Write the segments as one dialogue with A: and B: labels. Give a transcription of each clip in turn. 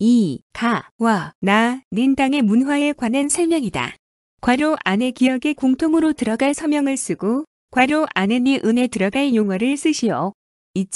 A: 이, 가, 와, 나, 는 당의 문화에 관한 설명이다. 괄호 안의 기억의 공통으로 들어갈 서명을 쓰고 괄호 안에니 은에 들어갈 용어를 쓰시오. 2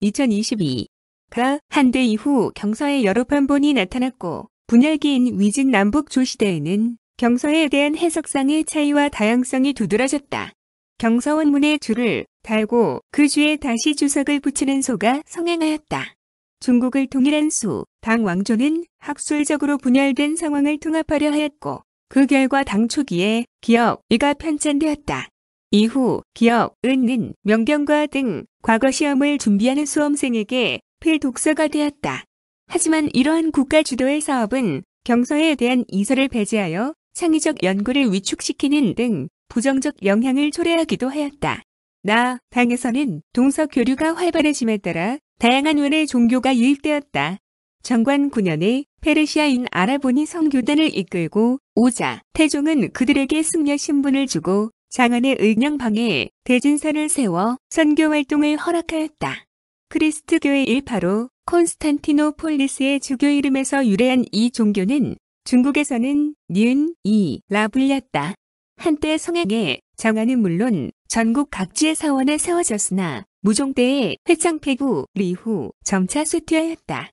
A: 2022 가 한대 이후 경서에 여러 판본이 나타났고 분열기인 위진 남북 조시대에는 경서에 대한 해석상의 차이와 다양성이 두드러졌다. 경서원문의 줄을 달고 그 주에 다시 주석을 붙이는 소가 성행하였다. 중국을 통일한 수, 당 왕조는 학술적으로 분열된 상황을 통합하려 하였고 그 결과 당 초기에 기역, 이가 편찬되었다. 이후 기역, 은은 명경과 등 과거 시험을 준비하는 수험생에게 필독서가 되었다. 하지만 이러한 국가 주도의 사업은 경서에 대한 이설을 배제하여 창의적 연구를 위축시키는 등 부정적 영향을 초래하기도 하였다. 나, 당에서는 동서 교류가 활발해짐에 따라 다양한 외래 종교가 유입되었다. 정관 9년에 페르시아인 아라본니 성교단을 이끌고 오자 태종은 그들에게 승려 신분을 주고 장안의 은령방에 대진사를 세워 선교 활동을 허락하였다. 크리스트교의 일파로 콘스탄티노폴리스의 주교 이름에서 유래한 이 종교는 중국에서는 니은, 이라 불렸다. 한때 성행에 정안은 물론 전국 각지의 사원에 세워졌으나 무종대의 회창폐구 리후 점차 쇠퇴하였다.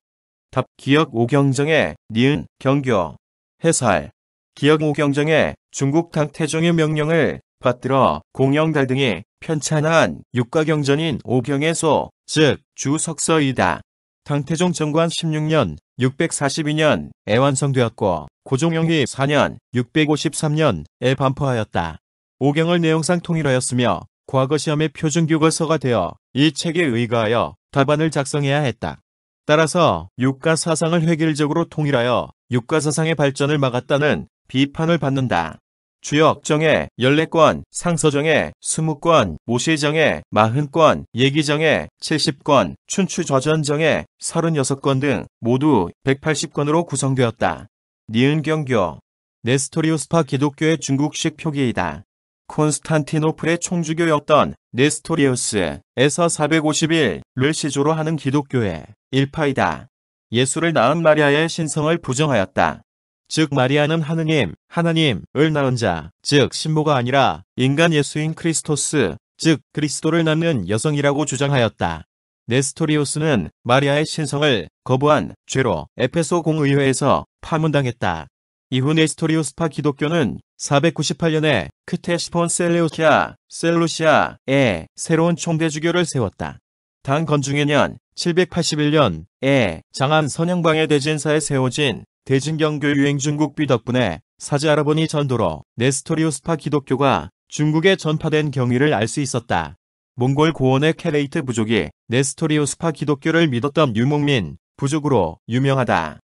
B: 답 기역 오경정의 니은 경교 해설 기역 오경정의 중국 당태종의 명령을 받들어 공영달 등이 편찬한 육가경전인 오경의 소, 즉 주석서이다. 당태종 정관 16년 642년에 완성되었고 고종영이 4년 653년에 반포하였다. 오경을 내용상 통일하였으며 과거 시험의 표준교과서가 되어 이 책에 의거하여 답안을 작성해야 했다. 따라서 육가사상을 획일적으로 통일하여 육가사상의 발전을 막았다는 비판을 받는다. 주역정의 14권, 상서정의 20권, 모시정의 40권, 예기정의 70권, 춘추저전정의 36권 등 모두 180권으로 구성되었다. 니은경교 네스토리우스파 기독교의 중국식 표기이다. 콘스탄티노플의 총주교였던 네스토리우스에서 451를 시조로 하는 기독교의 일파이다. 예수를 낳은 마리아의 신성을 부정하였다. 즉 마리아는 하느님, 하나님을 낳은 자, 즉 신모가 아니라 인간 예수인 크리스토스, 즉 그리스도를 낳는 여성이라고 주장하였다. 네스토리우스는 마리아의 신성을 거부한 죄로 에페소 공의회에서 파문당했다. 이후 네스토리우스파 기독교는 498년에 크테시폰 셀레우키아 셀루시아에 새로운 총대주교를 세웠다. 당 건중해년 781년에 장안 선영방의 대진사에 세워진 대진경교 유행 중국비 덕분에 사제 아아보니 전도로 네스토리우스파 기독교가 중국에 전파된 경위를 알 수 있었다. 몽골 고원의 케레이트 부족이 네스토리우스파 기독교를 믿었던 유목민 부족으로 유명하다.